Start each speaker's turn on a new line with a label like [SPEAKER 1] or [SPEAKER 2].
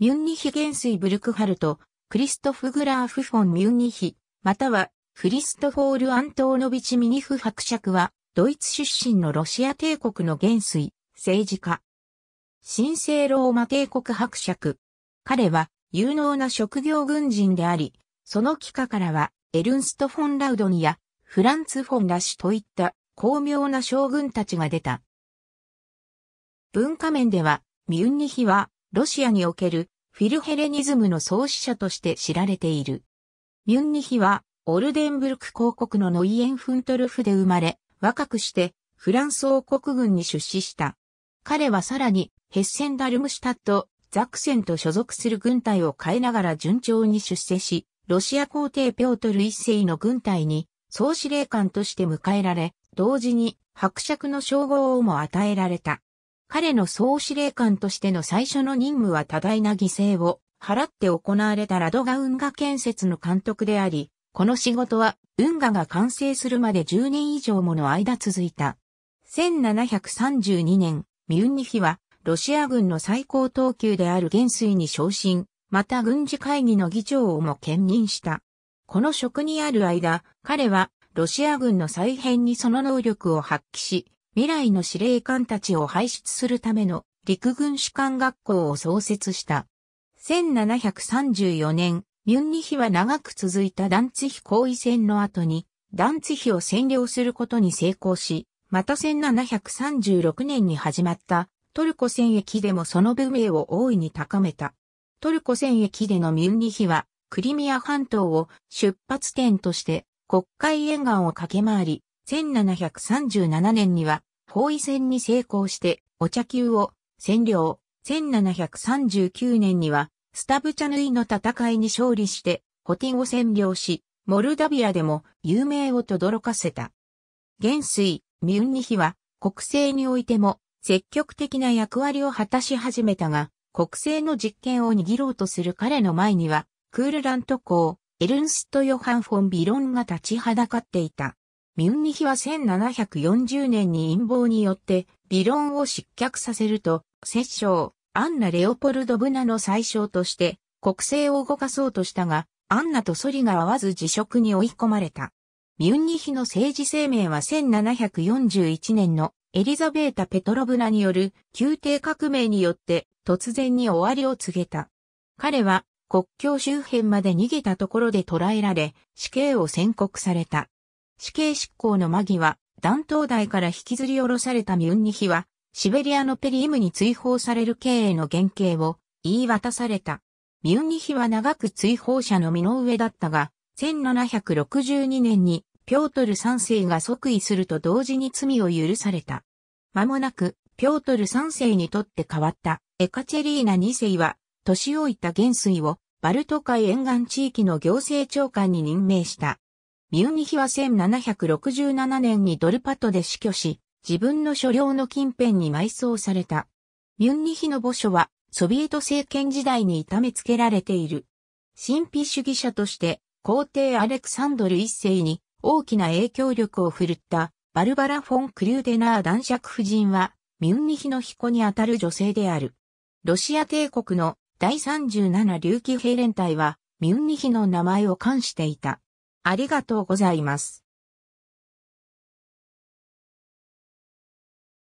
[SPEAKER 1] ミュンニヒ元帥ブルクハルト、クリストフ・グラーフ・フォン・ミュンニヒ、またはクリストフォール・アントーノビチ・ミニフ伯爵は、ドイツ出身のロシア帝国の元帥、政治家。神聖ローマ帝国伯爵。彼は、有能な職業軍人であり、その帰化からは、エルンスト・フォン・ラウドニや、フランツ・フォン・ラシといった巧妙な将軍たちが出た。文化面では、ミュンニヒは、ロシアにおけるフィルヘレニズムの創始者として知られている。ミュンニヒは、オルデンブルク公国のノイエンフントルフで生まれ、若くして、フランス王国軍に出資した。彼はさらに、ヘッセンダルムシュタット、ザクセンと所属する軍隊を変えながら順調に出世し、ロシア皇帝ピョートル一世の軍隊に総司令官として迎えられ、同時に伯爵の称号をも与えられた。彼の総司令官としての最初の任務は多大な犠牲を払って行われたラドガ運河建設の監督であり、この仕事は運河が完成するまで10年以上もの間続いた。1732年、ミュンニヒはロシア軍の最高等級である元帥に昇進、また軍事会議の議長をも兼任した。この職にある間、彼はロシア軍の再編にその能力を発揮し、未来の司令官たちを輩出するための陸軍士官学校を創設した。1734年、ミュンニヒは長く続いたダンツヒ行為戦の後に、ダンツヒを占領することに成功し、また1736年に始まったトルコ戦役でもその部名を大いに高めた。トルコ戦役でのミュンニヒは、クリミア半島を出発点として国会沿岸を駆け回り、1737年には包囲戦に成功してお茶球を占領。1739年にはスタブチャヌイの戦いに勝利して補填を占領し、モルダビアでも有名を轟かせた。元帥、ミュンニヒは国政においても積極的な役割を果たし始めたが、国政の実権を握ろうとする彼の前には、クールラント公、エルンスト・ヨハン・フォン・ビロンが立ちはだかっていた。ミュンニヒは1740年に陰謀によって、理論を失脚させると、摂政、アンナ・レオポルドブナの宰相として、国政を動かそうとしたが、アンナとソリが合わず辞職に追い込まれた。ミュンニヒの政治生命は1741年のエリザベータ・ペトロブナによる宮廷革命によって突然に終わりを告げた。彼は国境周辺まで逃げたところで捕らえられ死刑を宣告された。死刑執行の間際、弾頭台から引きずり下ろされたミュンニヒは、シベリアのペリームに追放される刑への原型を言い渡された。ミュンニヒは長く追放者の身の上だったが、1762年にピョートル3世が即位すると同時に罪を許された。間もなく、ピョートル3世にとって変わったエカチェリーナ2世は、年老いた元帥をバルト海沿岸地域の行政長官に任命した。ミュンニヒは1767年にドルパトで死去し、自分の所領の近辺に埋葬された。ミュンニヒの墓所は、ソビエト政権時代に痛めつけられている。神秘主義者として、皇帝アレクサンドル一世に大きな影響力を振るったバルバラ・フォン・クリューデナー男爵夫人は、ミュンニヒの彦にあたる女性である。ロシア帝国の第37竜騎兵連隊は、ミュンニヒの名前を冠していた。ありがとうございます。